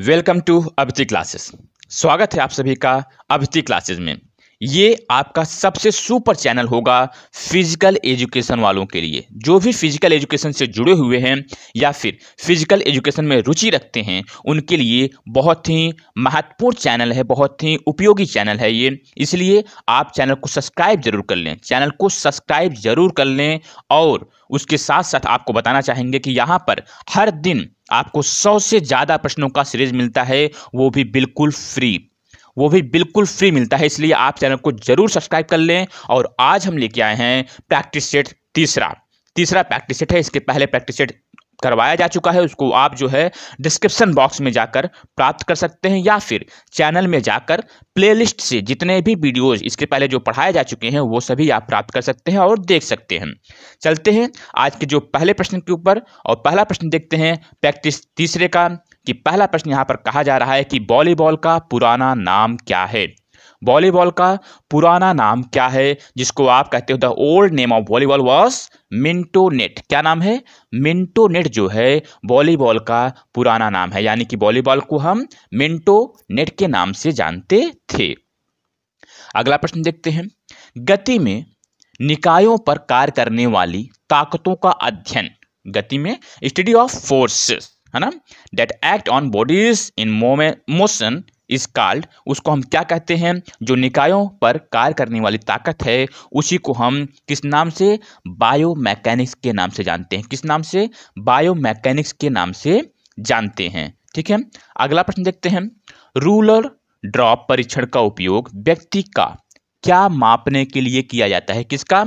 welcome to अभिति classes स्वागत है आप सभी का अभिति क्लासेस में ये आपका सबसे सुपर चैनल होगा फिजिकल एजुकेशन वालों के लिए जो भी फिजिकल एजुकेशन से जुड़े हुए हैं या फिर फिजिकल एजुकेशन में रुचि रखते हैं उनके लिए बहुत ही महत्वपूर्ण चैनल है बहुत ही उपयोगी चैनल है ये इसलिए आप चैनल को सब्सक्राइब जरूर कर लें चैनल को सब्सक्राइब जरूर कर लें और उसके साथ साथ आपको बताना चाहेंगे कि यहाँ पर हर दिन आपको सौ से ज़्यादा प्रश्नों का सीरीज मिलता है वो भी बिल्कुल फ्री वो भी बिल्कुल फ्री मिलता है इसलिए आप चैनल को जरूर सब्सक्राइब कर लें और आज हम लेके आए हैं प्रैक्टिस सेट तीसरा तीसरा प्रैक्टिस सेट है इसके पहले प्रैक्टिस सेट करवाया जा चुका है उसको आप जो है डिस्क्रिप्शन बॉक्स में जाकर प्राप्त कर सकते हैं या फिर चैनल में जाकर प्लेलिस्ट से जितने भी वीडियोज इसके पहले जो पढ़ाए जा चुके हैं वो सभी आप प्राप्त कर सकते हैं और देख सकते हैं चलते हैं आज के जो पहले प्रश्न के ऊपर और पहला प्रश्न देखते हैं प्रैक्टिस तीसरे का कि पहला प्रश्न यहाँ पर कहा जा रहा है कि वॉलीबॉल का पुराना नाम क्या है वॉलीबॉल का पुराना नाम क्या है जिसको आप कहते हो the old name of volleyball was mintonette क्या नाम है मिंटो नेट जो है वॉलीबॉल का पुराना नाम है यानी कि वॉलीबॉल को हम मिंटो नेट के नाम से जानते थे अगला प्रश्न देखते हैं गति में निकायों पर कार्य करने वाली ताकतों का अध्ययन गति में स्टडी ऑफ फोर्सेस है ना that act on bodies in motion is called उसको हम क्या कहते हैं जो निकायों पर कार्य करने वाली ताकत है उसी को हम किस नाम से बायो मैकेनिक्स के नाम से जानते हैं किस नाम से बायो मैकेनिक्स के नाम से जानते हैं ठीक है अगला प्रश्न देखते हैं रूलर ड्रॉप परीक्षण का उपयोग व्यक्ति का क्या मापने के लिए किया जाता है किसका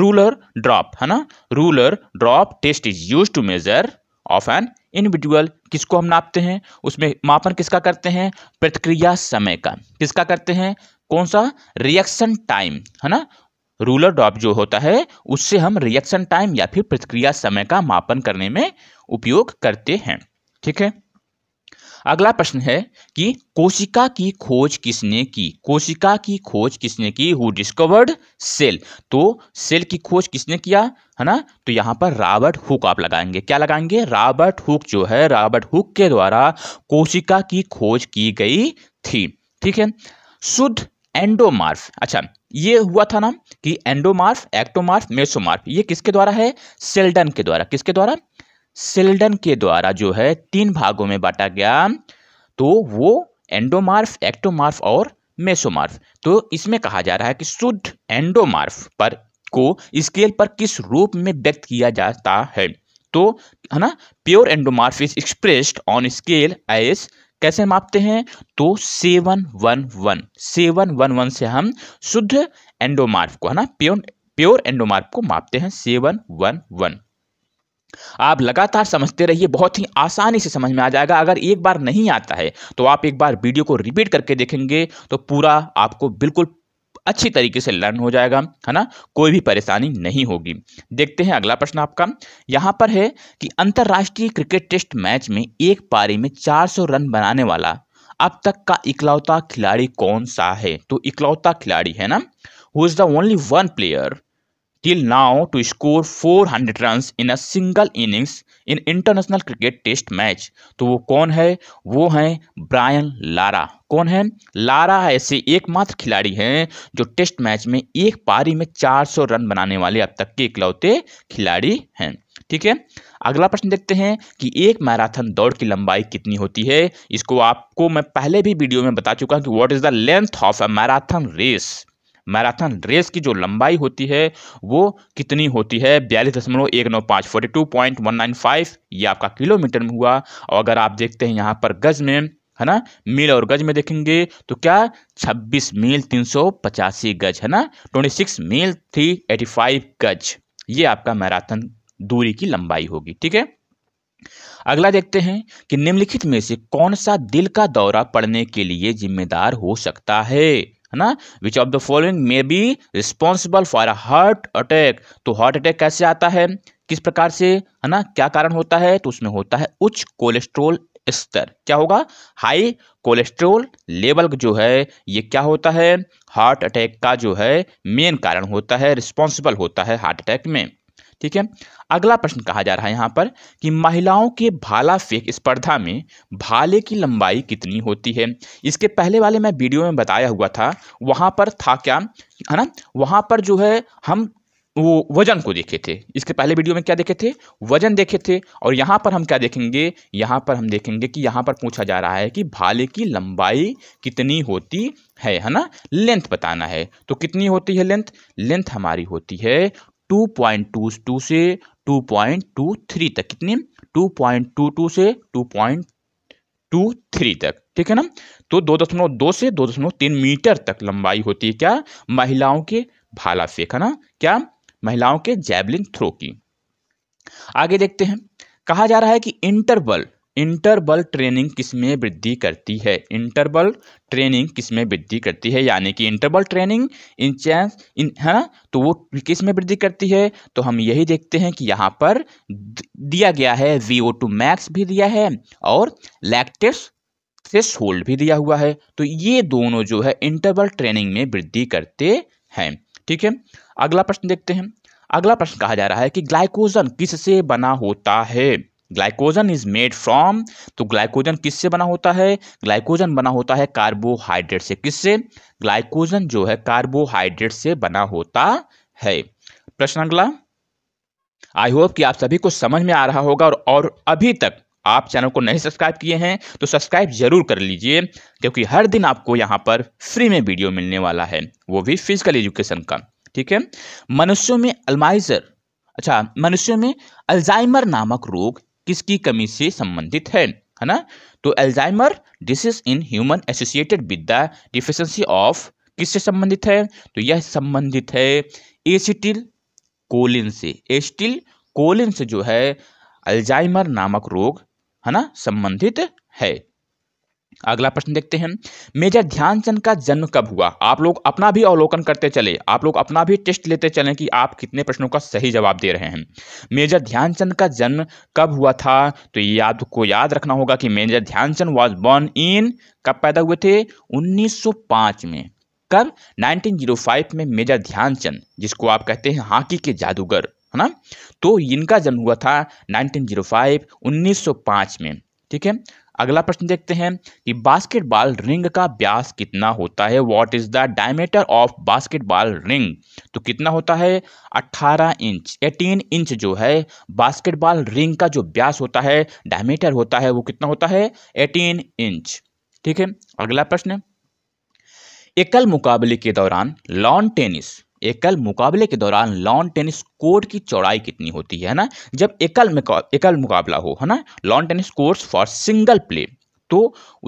रूलर ड्रॉप है ना ruler drop test is used to measure of an individual किसको हम नापते हैं उसमें मापन किसका करते हैं प्रतिक्रिया समय का किसका करते हैं कौन सा रिएक्शन टाइम है ना रूलर डॉप जो होता है उससे हम रिएक्शन टाइम या फिर प्रतिक्रिया समय का मापन करने में उपयोग करते हैं ठीक है अगला प्रश्न है कि कोशिका की खोज किसने की कोशिका की खोज किसने की हु डिस्कवर्ड सेल तो सेल की खोज किसने किया है ना तो यहाँ पर रॉबर्ट हुक आप लगाएंगे क्या लगाएंगे रॉबर्ट हुक जो है रॉबर्ट हुक के द्वारा कोशिका की खोज की गई थी ठीक है शुद्ध एंडोमार्फ अच्छा ये हुआ था ना कि एंडोमार्फ एक्टोमार्फ मेसोमार्फ ये किसके द्वारा है सेल्डन के द्वारा किसके द्वारा सेल्डन के द्वारा जो है तीन भागों में बांटा गया तो वो एंडोमार्फ एक्टोमार्फ और मेसोमार्फ तो इसमें कहा जा रहा है कि शुद्ध एंडोमार्फ पर को स्केल पर किस रूप में व्यक्त किया जाता है तो है ना pure endomorph is expressed on scale as कैसे मापते हैं तो seven one one seven one one से हम शुद्ध एंडोमार्फ को है ना प्योर प्योर एंडोमार्फ को मापते हैं सेवन वन वन आप लगातार समझते रहिए बहुत ही आसानी से समझ में आ जाएगा अगर एक बार नहीं आता है तो आप एक बार वीडियो को रिपीट करके देखेंगे तो पूरा आपको बिल्कुल अच्छी तरीके से लर्न हो जाएगा है ना कोई भी परेशानी नहीं होगी देखते हैं अगला प्रश्न आपका यहाँ पर है कि अंतर्राष्ट्रीय क्रिकेट टेस्ट मैच में एक पारी में 400 रन बनाने वाला अब तक का इकलौता खिलाड़ी कौन सा है तो इकलौता खिलाड़ी है ना who is the only one player till now to score 400 runs in a single innings in international cricket test match तो वो कौन है वो है ब्रायन लारा कौन है लारा ऐसे एकमात्र खिलाड़ी हैं जो टेस्ट मैच में एक पारी में 400 रन बनाने वाले अब तक के इकलौते खिलाड़ी हैं ठीक है अगला प्रश्न देखते हैं कि एक मैराथन दौड़ की लंबाई कितनी होती है इसको आपको मैं पहले भी वीडियो में बता चुका हूँ कि what is the length of a marathon race marathon race की जो लंबाई होती है वो कितनी होती है बयालीस दशमलव एक नौ पाँच forty two point one nine five ये आपका किलोमीटर में हुआ और अगर आप देखते हैं यहाँ पर गज में है ना मील और गज में देखेंगे तो क्या 26 मील तीन सौ पचासी गज है ना 26 मील थ्री एटी फाइव गज ये आपका मैराथन दूरी की लंबाई होगी ठीक है अगला देखते हैं कि निम्नलिखित में से कौन सा दिल का दौरा पड़ने के लिए जिम्मेदार हो सकता है है ना which of the following may be responsible for a heart attack तो हार्ट अटैक कैसे आता है किस प्रकार से है ना क्या कारण होता है तो उसमें होता है उच्च कोलेस्ट्रोल स्तर क्या होगा हाई कोलेस्ट्रोल लेवल जो है ये क्या होता है हार्ट अटैक का जो है मेन कारण होता है रिस्पॉन्सिबल होता है हार्ट अटैक में ठीक है अगला प्रश्न कहा जा रहा है यहाँ पर कि महिलाओं के भाला फेंक स्पर्धा में भाले की लंबाई कितनी होती है इसके पहले वाले मैं वीडियो में बताया हुआ था वहाँ पर था क्या है ना वहाँ पर जो है हम वो वजन को देखे थे इसके पहले वीडियो में क्या देखे थे वजन देखे थे और यहाँ पर हम क्या देखेंगे यहाँ पर हम देखेंगे कि यहाँ पर पूछा जा रहा है कि भाले की लंबाई कितनी होती है है ना लेंथ बताना है तो कितनी होती है लेंथ लेंथ हमारी होती है 2.22 से 2.23 तक कितनी 2.22 से 2.23 तक ठीक है ना तो दो दशमलव दो से दो दशमलव तीन मीटर तक लंबाई होती है क्या महिलाओं के भाला फेंक है ना क्या महिलाओं के जैबलिन थ्रो की आगे देखते हैं कहा जा रहा है कि इंटरवल इंटरबल ट्रेनिंग किस में वृद्धि करती है इंटरबल ट्रेनिंग किस में वृद्धि करती है यानी कि इंटरबल ट्रेनिंग इन चैंस इन है ना तो वो किस में वृद्धि करती है तो हम यही देखते हैं कि यहाँ पर दिया गया है वी ओ टू मैक्स भी दिया है और लैक्टिस थ्रेश होल्ड भी दिया हुआ है तो ये दोनों जो है इंटरबल ट्रेनिंग में वृद्धि करते हैं ठीक है अगला प्रश्न देखते हैं अगला प्रश्न कहा जा रहा है कि ग्लाइकोजन किससे बना होता है ग्लाइकोजन इज मेड फ्रॉम तो ग्लाइकोजन किससे बना होता है ग्लाइकोजन बना होता है कार्बोहाइड्रेट से किससे ग्लाइकोजन जो है कार्बोहाइड्रेट से बना होता है प्रश्न अगला आई होप कि आप सभी को समझ में आ रहा होगा और, और अभी तक आप चैनल को नहीं सब्सक्राइब किए हैं तो सब्सक्राइब जरूर कर लीजिए क्योंकि हर दिन आपको यहां पर फ्री में वीडियो मिलने वाला है वो भी फिजिकल एजुकेशन का ठीक है मनुष्यों में अल्माइजर अच्छा मनुष्यों में अल्जाइमर नामक रोग किसकी कमी से संबंधित है है ना तो Alzheimer disease in human associated with the deficiency of किससे संबंधित है तो यह संबंधित है एसिटिल कोलिन से एसिटिल कोलिन से जो है अल्जाइमर नामक रोग है ना संबंधित है अगला प्रश्न देखते हैं मेजर ध्यानचंद का जन्म कब हुआ आप लोग अपना भी अवलोकन करते चले आप लोग अपना भी टेस्ट लेते चले कि आप कितने प्रश्नों का सही जवाब दे रहे हैं मेजर ध्यानचंद का जन्म कब हुआ था तो ये को याद रखना होगा कि major Dhyanchand was born in कब पैदा हुए थे 1905 में कब 1905 में मेजर ध्यानचंद जिसको आप कहते हैं हॉकी के जादूगर है ना तो इनका जन्म हुआ था 1905 1905 में ठीक है अगला प्रश्न देखते हैं कि बास्केटबॉल रिंग का व्यास कितना होता है what is the diameter of basketball ring तो कितना होता है 18 इंच 18 इंच जो है बास्केटबॉल रिंग का जो व्यास होता है डायमीटर होता है वो कितना होता है 18 इंच ठीक है अगला प्रश्न एकल मुकाबले के दौरान लॉन टेनिस एकल मुकाबले के दौरान लॉन टेनिस कोर्ट की चौड़ाई कितनी होती है ना जब एकल एकल मुकाबला हो है ना lawn tennis courts for single play तो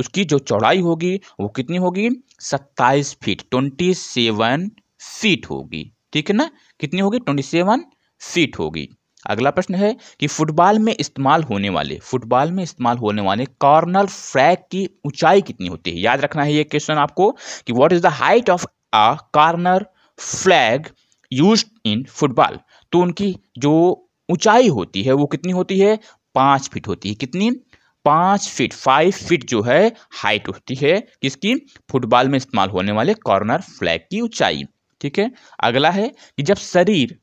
उसकी जो चौड़ाई होगी वो कितनी होगी सत्ताईस फीट ट्वेंटी सेवन फीट होगी ठीक है ना कितनी होगी ट्वेंटी सेवन फीट होगी अगला प्रश्न है कि फुटबॉल में इस्तेमाल होने वाले फुटबॉल में इस्तेमाल होने वाले कॉर्नर फ्रैग की ऊंचाई कितनी होती है याद रखना है ये क्वेश्चन आपको कि what is the height of a corner flag used in football तो उनकी जो ऊंचाई होती है वो कितनी होती है पाँच फीट होती है कितनी पाँच फीट फाइव फीट जो है हाइट होती है किसकी फुटबॉल में इस्तेमाल होने वाले कॉर्नर फ्लैग की ऊंचाई ठीक है अगला है कि जब शरीर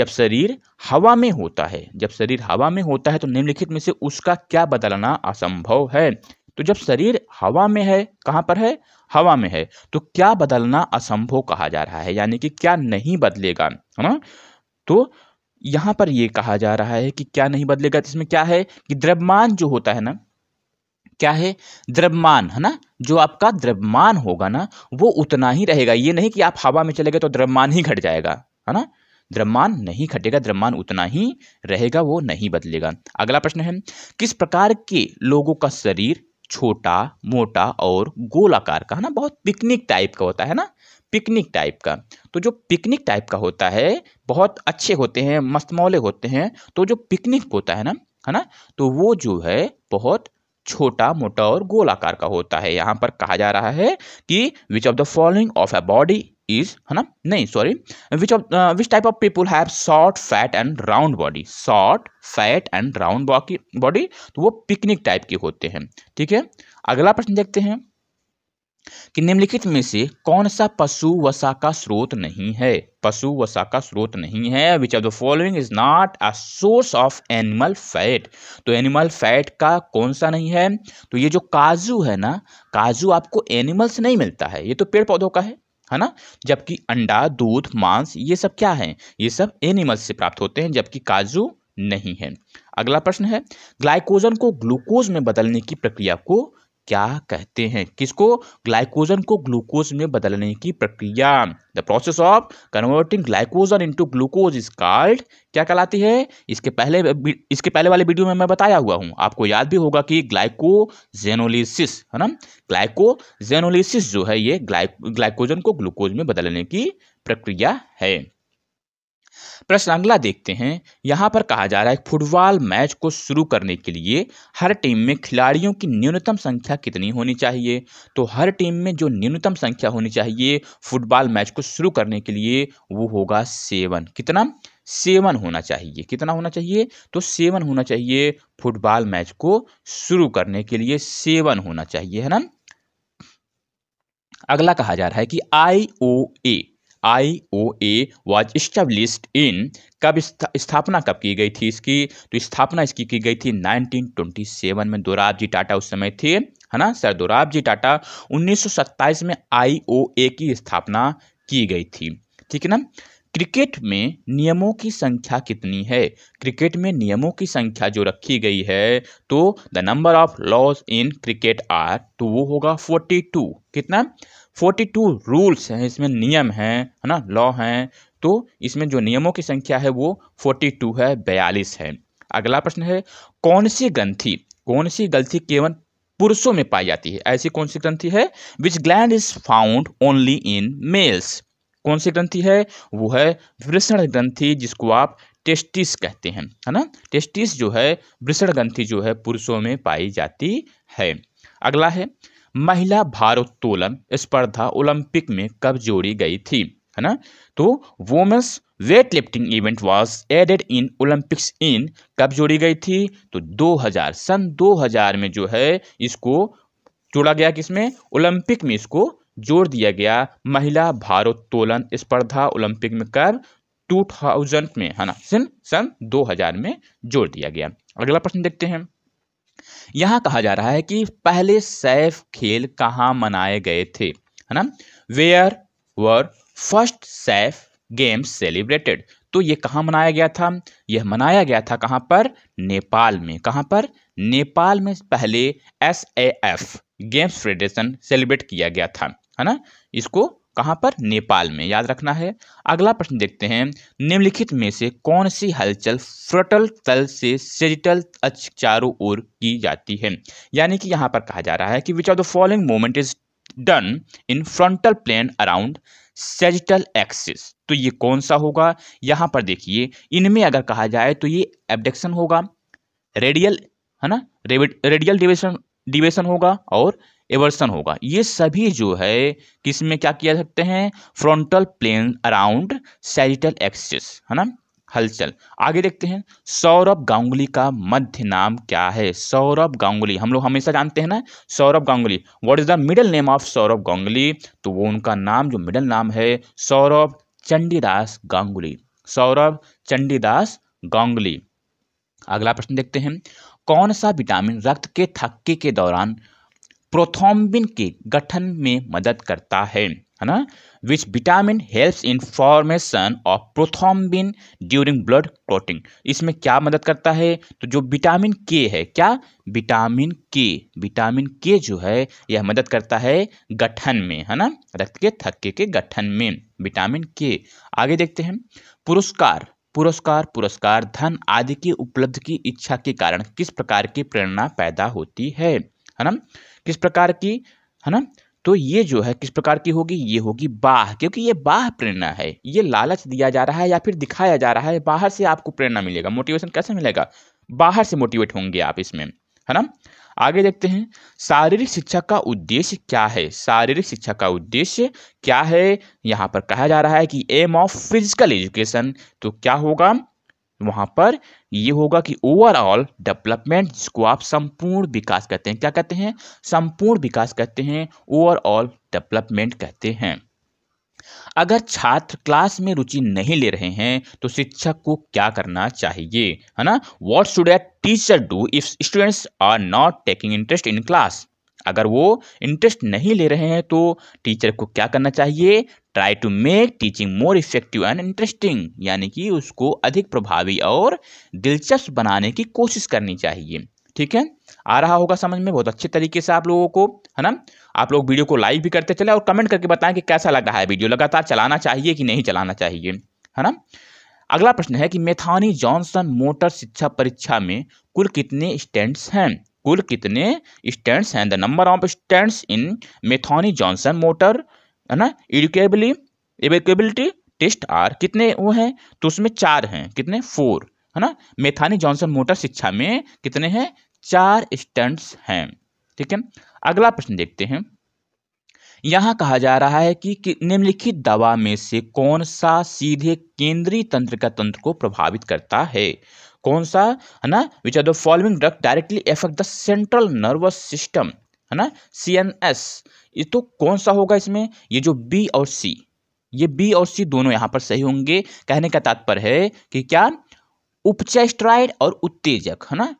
जब शरीर हवा में होता है जब शरीर हवा में होता है तो निम्नलिखित में से उसका क्या बदलना असंभव है तो जब शरीर हवा में है कहाँ पर है हवा में है तो क्या बदलना असंभव कहा जा रहा है यानी कि क्या नहीं बदलेगा है ना तो यहाँ पर ये कहा जा रहा है कि क्या नहीं बदलेगा तो इसमें क्या है कि द्रव्यमान जो होता है ना क्या है द्रव्यमान है ना जो आपका द्रव्यमान होगा ना वो उतना ही रहेगा ये नहीं कि आप हवा में चले गए तो द्रव्यमान ही घट जाएगा है ना द्रव्यमान नहीं घटेगा द्रव्यमान उतना ही रहेगा वो नहीं बदलेगा अगला प्रश्न है किस प्रकार के लोगों का शरीर छोटा मोटा और गोलाकार का है ना बहुत पिकनिक टाइप का होता है ना पिकनिक टाइप का तो जो पिकनिक टाइप का होता है बहुत अच्छे होते हैं मस्त मौले होते हैं तो जो पिकनिक होता है ना है ना तो वो जो है बहुत छोटा मोटा और गोलाकार का होता है यहाँ पर कहा जा रहा है कि which of the following of a body is है ना नहीं sorry which of which type of people have short fat and round body short fat and round body तो वो पिकनिक टाइप के होते हैं ठीक है अगला प्रश्न देखते हैं कि निम्नलिखित में से कौन सा पशु वसा का स्रोत नहीं है पशु वसा का स्रोत नहीं है which of the following is not a source of animal fat तो एनिमल फैट का कौन सा नहीं है तो ये जो काजू है ना काजू आपको एनिमल्स नहीं मिलता है ये तो पेड़ पौधों का है है ना जबकि अंडा दूध मांस ये सब क्या है ये सब एनिमल्स से प्राप्त होते हैं जबकि काजू नहीं है अगला प्रश्न है ग्लाइकोजन को ग्लूकोज में बदलने की प्रक्रिया को क्या कहते हैं किसको ग्लाइकोजन को ग्लूकोज में बदलने की प्रक्रिया the process of converting glycogen into glucose is called क्या कहलाती है इसके पहले इसके पहले वाले वीडियो में मैं बताया हुआ हूँ आपको याद भी होगा कि ग्लाइकोजेनोलिसिस है ना ग्लाइकोजेनोलिसिस जो है ये ग्लाइकोजन को ग्लूकोज में बदलने की प्रक्रिया है प्रश्न अगला देखते हैं यहाँ पर कहा जा रहा है फुटबॉल मैच को शुरू करने के लिए हर टीम में खिलाड़ियों की न्यूनतम संख्या कितनी होनी चाहिए तो हर टीम में जो न्यूनतम संख्या होनी चाहिए फुटबॉल मैच को शुरू करने के लिए वो होगा सेवन कितना सेवन होना चाहिए कितना होना चाहिए तो सेवन होना चाहिए फुटबॉल मैच को शुरू करने के लिए सेवन होना चाहिए है ना अगला कहा जा रहा है कि आई ओ ए आई ओ ए वॉज इस्टेब्लिस्ड इन कब स्थापना कब की गई थी इसकी तो स्थापना इसकी की गई थी 1927 में दोराब जी टाटा उस समय थे है ना सर दोराब जी टाटा 1927 में आई ओ ए की स्थापना की गई थी ठीक है ना क्रिकेट में नियमों की संख्या कितनी है क्रिकेट में नियमों की संख्या जो रखी गई है तो the number of laws in cricket are तो वो होगा फोर्टी टू कितना फोर्टी टू रूल्स हैं इसमें नियम हैं है ना लॉ हैं तो इसमें जो नियमों की संख्या है वो फोर्टी टू है बयालीस है अगला प्रश्न है कौन सी ग्रंथी कौन सी गलती केवल पुरुषों में पाई जाती है ऐसी कौन सी ग्रंथी है which gland is found only in males कौन सी ग्रंथि है वो है वृषण ग्रंथि जिसको आप टेस्टिस कहते हैं है ना टेस्टिस जो है वृषण ग्रंथि जो है पुरुषों में पाई जाती है अगला है महिला भारोत्तोलन स्पर्धा ओलंपिक में कब जोड़ी गई थी है ना तो women's weight lifting event was added in Olympics in कब जोड़ी गई थी तो 2000 सन 2000 में जो है इसको जोड़ा गया किसमें ओलंपिक में इसको जोर दिया गया महिला भारोत्तोलन स्पर्धा ओलंपिक में कर टू थाउजेंड में है ना सन सन 2000 में जोड़ दिया गया अगला प्रश्न देखते हैं यहाँ कहा जा रहा है कि पहले सैफ खेल कहाँ मनाए गए थे है ना where were first SAF games celebrated तो ये कहाँ मनाया गया था यह मनाया गया था कहाँ पर नेपाल में कहाँ पर नेपाल में पहले S A F games federation celebrate किया गया था है ना इसको कहाँ पर नेपाल में याद रखना है अगला प्रश्न देखते हैं निम्नलिखित में से कौन सी हलचल फ्रटल तल से सेजिटल अक्ष चारों ओर की जाती है यानी कि यहाँ पर कहा जा रहा है कि which of the following moment is done in frontal plane around sagittal axis तो ये कौन सा होगा यहाँ पर देखिए इनमें अगर कहा जाए तो ये एबडक्शन होगा रेडियल है ना रेडियल डिवेशन डिवेशन होगा और एवर्सन होगा ये सभी जो है किस में क्या किया सकते हैं frontal plane around sagittal axis है ना हलचल आगे देखते हैं सौरभ गांगुली का मध्य नाम क्या है सौरभ गांगुली हम लोग हमेशा जानते हैं ना Sourav Ganguly what is the middle name of Sourav Ganguly तो वो उनका नाम जो मिडल नाम है सौरभ चंडीदास गांगुली सौरभ चंडीदास गांगुली अगला प्रश्न देखते हैं कौन सा विटामिन रक्त के थक्के के दौरान प्रोथोम्बिन के गठन में मदद करता है है ना which vitamin helps in formation of prothrombin during blood clotting इसमें क्या मदद करता है तो जो विटामिन के है क्या विटामिन के विटामिन के जो है यह मदद करता है गठन में है ना रक्त के थक्के के गठन में विटामिन के आगे देखते हैं पुरस्कार पुरस्कार पुरस्कार धन आदि की उपलब्ध की इच्छा के कारण किस प्रकार की प्रेरणा पैदा होती है है ना किस प्रकार की है ना तो ये जो है किस प्रकार की होगी ये होगी बाह क्योंकि ये बाह प्रेरणा है ये लालच दिया जा रहा है या फिर दिखाया जा रहा है बाहर से आपको प्रेरणा मिलेगा मोटिवेशन कैसे मिलेगा बाहर से मोटिवेट होंगे आप इसमें है ना आगे देखते हैं शारीरिक शिक्षा का उद्देश्य क्या है शारीरिक शिक्षा का उद्देश्य क्या है यहाँ पर कहा जा रहा है कि एम ऑफ फिजिकल एजुकेशन तो क्या होगा वहां पर ये होगा कि ओवरऑल डेवलपमेंट जिसको आप संपूर्ण विकास कहते हैं क्या कहते हैं संपूर्ण विकास कहते हैं ओवरऑल डेवलपमेंट कहते हैं अगर छात्र क्लास में रुचि नहीं ले रहे हैं तो शिक्षक को क्या करना चाहिए है ना what should a teacher do if students are not taking interest in class अगर वो इंटरेस्ट नहीं ले रहे हैं तो टीचर को क्या करना चाहिए try to make teaching more effective and interesting यानी कि उसको अधिक प्रभावी और दिलचस्प बनाने की कोशिश करनी चाहिए ठीक है आ रहा होगा समझ में बहुत अच्छे तरीके से आप लोगों को है ना आप लोग वीडियो को लाइक भी करते चले और कमेंट करके बताएं कि कैसा लग रहा है वीडियो लगातार चलाना चाहिए कि नहीं चलाना चाहिए है ना अगला प्रश्न है कि मेथानी जॉनसन मोटर शिक्षा परीक्षा में कुल कितने स्टैंड्स हैं कुल कितने स्टैंड्स हैं the number of stands in Methani Johnson motor है ना एडुकेबली एवेकेबिलिटी टेस्ट आर कितने वो हैं तो उसमें चार हैं कितने फोर है ना मेथानी जॉनसन मोटर शिक्षा में कितने हैं चार स्टंट्स हैं ठीक है अगला प्रश्न देखते हैं यहाँ कहा जा रहा है कि, निम्नलिखित दवा में से कौन सा सीधे केंद्रीय तंत्र का तंत्र को प्रभावित करता है कौन सा है ना which are the following drug directly effect the central nervous system है ना सी एन एस ये तो कौन सा होगा इसमें ये जो बी और सी ये बी और सी दोनों यहाँ पर सही होंगे कहने का तात्पर्य है कि क्या उपचेस्ट्राइड और उत्तेजक है ना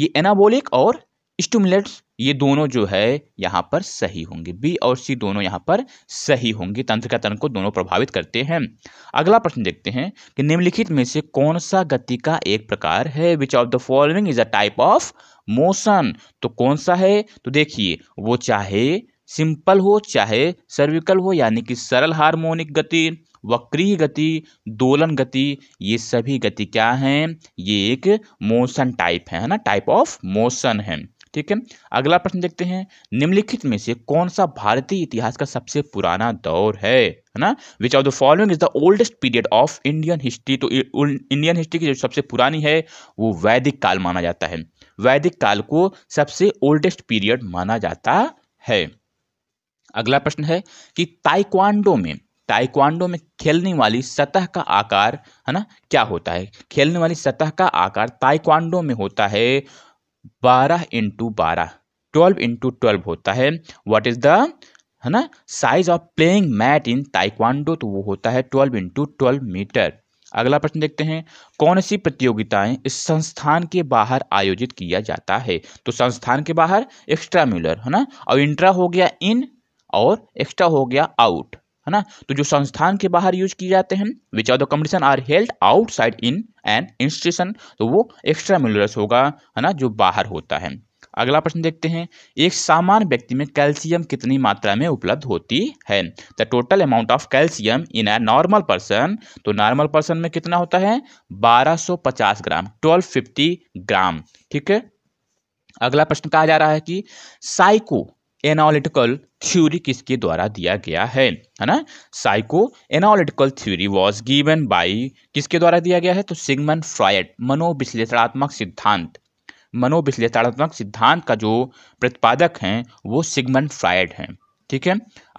ये एनाबोलिक और स्टूमुलेट्स ये दोनों जो है यहाँ पर सही होंगे बी और सी दोनों यहाँ पर सही होंगे तंत्रिका तरंग को दोनों प्रभावित करते हैं अगला प्रश्न देखते हैं कि निम्नलिखित में से कौन सा गति का एक प्रकार है which of the following is a type of motion तो कौन सा है तो देखिए वो चाहे सिंपल हो चाहे सर्विकल हो यानी कि सरल हार्मोनिक गति वक्रीय गति दोलन गति ये सभी गति क्या हैं ये एक मोशन टाइप है ना टाइप ऑफ मोशन है ठीक है अगला प्रश्न देखते हैं निम्नलिखित में से कौन सा भारतीय इतिहास का सबसे पुराना दौर है है ना which of the following is the oldest period of Indian history तो इंडियन हिस्ट्री की जो सबसे पुरानी है वो वैदिक काल माना जाता है वैदिक काल को सबसे ओल्डेस्ट पीरियड माना जाता है अगला प्रश्न है कि ताइक्वांडो में ताइक्वांडो में खेलने वाली सतह का आकार है ना क्या होता है खेलने वाली सतह का आकार ताइक्वांडो में होता है बारह इंटू बारह ट्वेल्व इंटू ट्वेल्व होता है वॉट इज़ द है ना size of playing mat in taekwondo तो वो होता है ट्वेल्व इंटू ट्वेल्व मीटर अगला प्रश्न देखते हैं कौन सी प्रतियोगिताएं इस संस्थान के बाहर आयोजित किया जाता है तो संस्थान के बाहर एक्स्ट्रा म्यूलर है ना और इंट्रा हो गया इन और एक्स्ट्रा हो गया आउट है ना तो जो संस्थान के बाहर यूज किए जाते हैं which are the competition are held outside in an institution तो वो एक्स्ट्रा मिनरल्स होगा है ना जो बाहर होता है अगला प्रश्न देखते हैं एक सामान्य व्यक्ति में कैल्शियम कितनी मात्रा में उपलब्ध होती है the total amount of calcium in a normal person तो नॉर्मल पर्सन में कितना होता है 1250 ग्राम 1250 ग्राम ठीक है अगला प्रश्न कहा जा रहा है कि साइको एनालिटिकल थ्योरी किसके द्वारा दिया गया है है ना psycho analytical theory was given by किसके द्वारा दिया गया है तो सिगमन फ्रायड मनोविश्लेषणात्मक सिद्धांत मनोविश्लेषणात्मक सिद्धांत का जो प्रतिपादक हैं वो सिगमन फ्रायड हैं ठीक है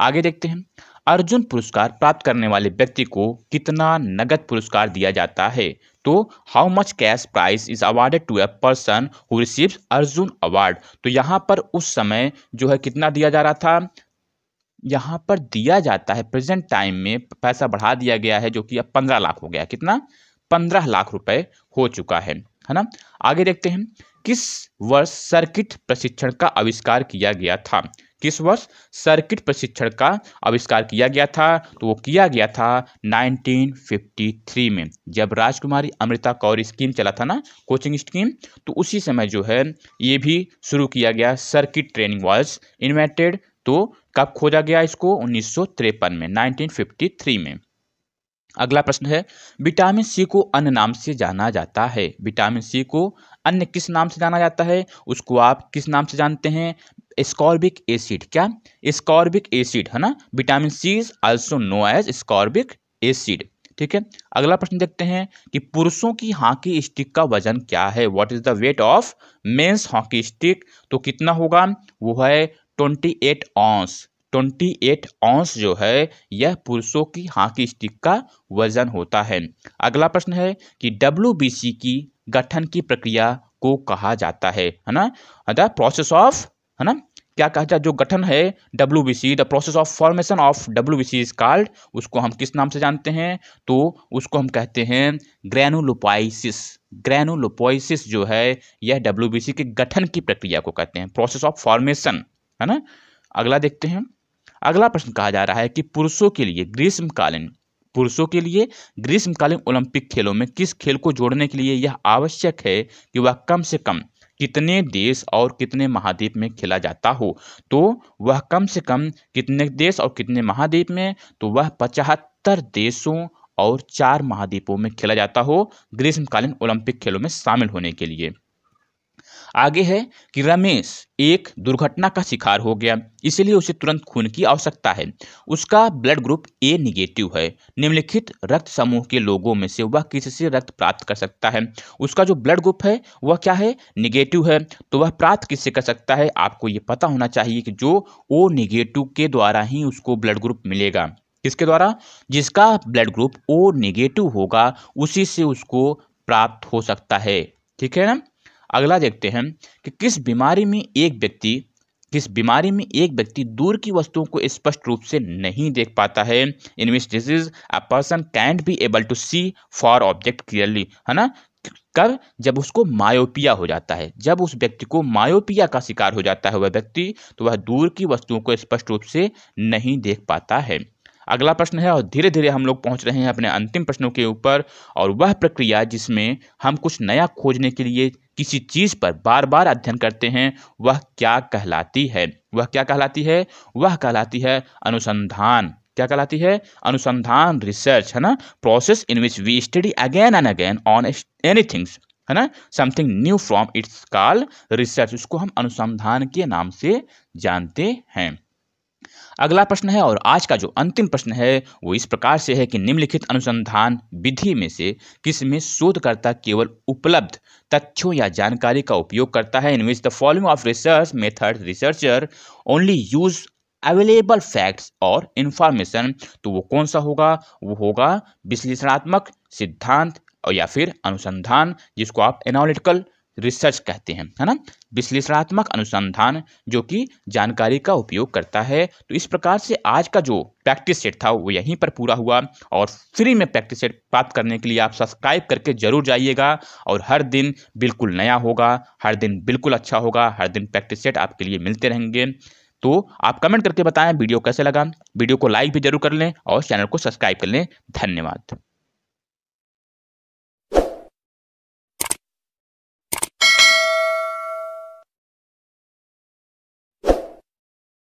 आगे देखते हैं अर्जुन पुरस्कार प्राप्त करने वाले व्यक्ति को कितना नगद पुरस्कार दिया जाता है तो how much cash prize is awarded to a person who receives Arjuna award तो यहाँ पर उस समय जो है कितना दिया जा रहा था यहाँ पर दिया जाता है प्रेजेंट टाइम में पैसा बढ़ा दिया गया है जो कि अब पंद्रह लाख हो गया कितना पंद्रह लाख रुपए हो चुका है है ना आगे देखते हैं किस वर्ष सर्किट प्रशिक्षण का आविष्कार किया गया था किस वर्ष सर्किट प्रशिक्षण का आविष्कार किया गया था तो वो किया गया था 1953 में जब राजकुमारी अमृता कौर स्कीम चला था ना कोचिंग स्कीम तो उसी समय जो है ये भी शुरू किया गया सर्किट ट्रेनिंग वॉज इन्वेंटेड तो कब खोजा गया इसको उन्नीस में 1953 में अगला प्रश्न है विटामिन सी को अन्य नाम से जाना जाता है विटामिन सी को अन्य किस नाम से जाना जाता है उसको आप किस नाम से जानते हैं स्कॉर्बिक एसिड क्या स्कॉर्बिक एसिड है ना vitamin C is also known as ascorbic acid ठीक है अगला प्रश्न देखते हैं कि पुरुषों की हॉकी स्टिक का वजन क्या है what is the weight of men's hockey stick तो कितना होगा वो है twenty eight ounce twenty eight ounce जो है यह पुरुषों की हॉकी स्टिक का वजन होता है अगला प्रश्न है कि डब्ल्यू की गठन की प्रक्रिया को कहा जाता है है ना द प्रोसेस ऑफ है ना क्या कहा जाए जो गठन है W B C the process of formation of W B C is called उसको हम किस नाम से जानते हैं तो उसको हम कहते हैं ग्रैनुलोपाइसिस ग्रैनुलोपोइसिस जो है यह डब्ल्यू बी सी के गठन की प्रक्रिया को कहते हैं प्रोसेस ऑफ फॉर्मेशन है ना अगला देखते हैं अगला प्रश्न कहा जा रहा है कि पुरुषों के लिए ग्रीष्मकालीन पुरुषों के लिए ग्रीष्मकालीन ओलंपिक खेलों में किस खेल को जोड़ने के लिए यह आवश्यक है कि वह कम से कम कितने देश और कितने महाद्वीप में खेला जाता हो तो वह कम से कम कितने देश और कितने महाद्वीप में तो वह पचहत्तर देशों और चार महाद्वीपों में खेला जाता हो ग्रीष्मकालीन ओलंपिक खेलों में शामिल होने के लिए आगे है कि रमेश एक दुर्घटना का शिकार हो गया इसलिए उसे तुरंत खून की आवश्यकता है उसका ब्लड ग्रुप ए निगेटिव है निम्नलिखित रक्त समूह के लोगों में से वह किससे रक्त प्राप्त कर सकता है उसका जो ब्लड ग्रुप है वह क्या है निगेटिव है तो वह प्राप्त किससे कर सकता है आपको ये पता होना चाहिए कि जो ओ निगेटिव के द्वारा ही उसको ब्लड ग्रुप मिलेगा किसके द्वारा जिसका ब्लड ग्रुप ओ निगेटिव होगा उसी से उसको प्राप्त हो सकता है ठीक है ना अगला देखते हैं कि किस बीमारी में एक व्यक्ति किस बीमारी में एक व्यक्ति दूर की वस्तुओं को स्पष्ट रूप से नहीं देख पाता है in which disease a person can't be able to see far object clearly है ना कब जब उसको मायोपिया हो जाता है जब उस व्यक्ति को मायोपिया का शिकार हो जाता है वह व्यक्ति तो वह दूर की वस्तुओं को स्पष्ट रूप से नहीं देख पाता है अगला प्रश्न है और धीरे धीरे हम लोग पहुंच रहे हैं अपने अंतिम प्रश्नों के ऊपर और वह प्रक्रिया जिसमें हम कुछ नया खोजने के लिए किसी चीज़ पर बार बार अध्ययन करते हैं वह क्या कहलाती है वह क्या कहलाती है वह कहलाती है अनुसंधान क्या कहलाती है अनुसंधान रिसर्च है ना process in which we study again and again on any things है ना something new from it's call research उसको हम अनुसंधान के नाम से जानते हैं अगला प्रश्न है और आज का जो अंतिम प्रश्न है वो इस प्रकार से है कि निम्नलिखित अनुसंधान विधि में से किस में शोधकर्ता केवल उपलब्ध तथ्यों या जानकारी का उपयोग करता है in which the following of research method researcher only use available facts और इन्फॉर्मेशन तो वो कौन सा होगा वो होगा विश्लेषणात्मक सिद्धांत और या फिर अनुसंधान जिसको आप एनालिटिकल रिसर्च कहते हैं है ना विश्लेषणात्मक अनुसंधान जो कि जानकारी का उपयोग करता है तो इस प्रकार से आज का जो प्रैक्टिस सेट था वो यहीं पर पूरा हुआ और फ्री में प्रैक्टिस सेट प्राप्त करने के लिए आप सब्सक्राइब करके जरूर जाइएगा और हर दिन बिल्कुल नया होगा हर दिन बिल्कुल अच्छा होगा हर दिन प्रैक्टिस सेट आपके लिए मिलते रहेंगे तो आप कमेंट करके बताएं वीडियो कैसे लगा वीडियो को लाइक भी जरूर कर लें और चैनल को सब्सक्राइब कर लें धन्यवाद